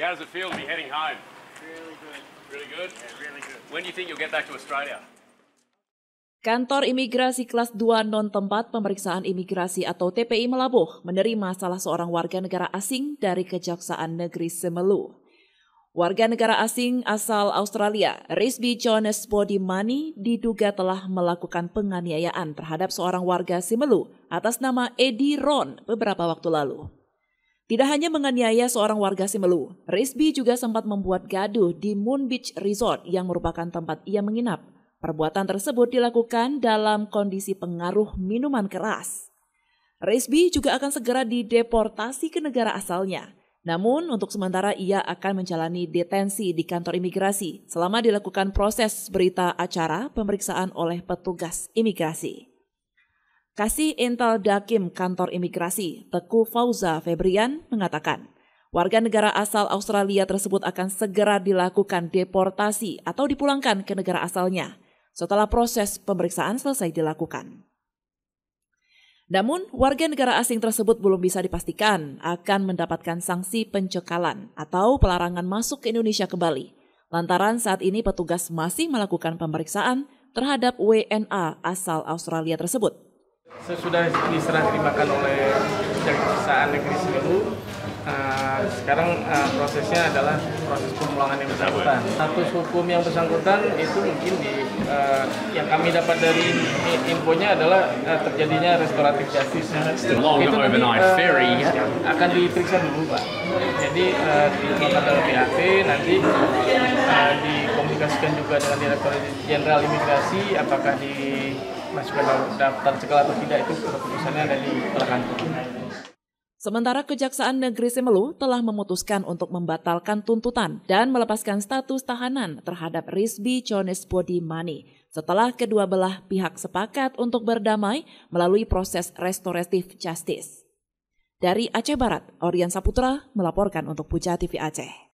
how does it feel to be heading home? Really good. Really good? Yeah, really good. When do you think you'll get back to Australia? Kantor Imigrasi Kelas 2 Non Tempat Pemeriksaan Imigrasi atau TPI Melabuh menerima salah seorang warga negara asing dari Kejaksaan Negeri Semelu. Warga negara asing asal Australia, Risby Jones Bodimani, diduga telah melakukan penganiayaan terhadap seorang warga Simelu atas nama Eddie Ron beberapa waktu lalu. Tidak hanya menganiaya seorang warga Simelu, Rizby juga sempat membuat gaduh di Moon Beach Resort yang merupakan tempat ia menginap. Perbuatan tersebut dilakukan dalam kondisi pengaruh minuman keras. Rizby juga akan segera dideportasi ke negara asalnya. Namun, untuk sementara ia akan menjalani detensi di kantor imigrasi selama dilakukan proses berita acara pemeriksaan oleh petugas imigrasi. Kasih Intel Dakim Kantor Imigrasi, Teku Fauza Febrian, mengatakan, warga negara asal Australia tersebut akan segera dilakukan deportasi atau dipulangkan ke negara asalnya setelah proses pemeriksaan selesai dilakukan. Namun, warga negara asing tersebut belum bisa dipastikan akan mendapatkan sanksi pencekalan atau pelarangan masuk ke Indonesia kembali, lantaran saat ini petugas masih melakukan pemeriksaan terhadap WNA asal Australia tersebut. Sesudah diserah terimakan oleh Kejaksaan Negeri Semeru, uh, eh, sekarang uh, prosesnya adalah proses pemulangan yang bersangkutan. Status hukum yang bersangkutan itu mungkin di uh, yang kami dapat dari infonya adalah uh, terjadinya restoratif justice. itu nanti, uh, akan diperiksa dulu pak. Jadi uh, dilakukan dalam BAP nanti uh, dikomunikasikan juga dengan Direktur Jenderal Imigrasi apakah di masuk ke daftar cekal atau tidak itu keputusannya dari kantor. Sementara Kejaksaan Negeri Simelu telah memutuskan untuk membatalkan tuntutan dan melepaskan status tahanan terhadap Rizbi Jones Body Money setelah kedua belah pihak sepakat untuk berdamai melalui proses restoratif justice. Dari Aceh Barat, Orian Saputra melaporkan untuk Puja TV Aceh.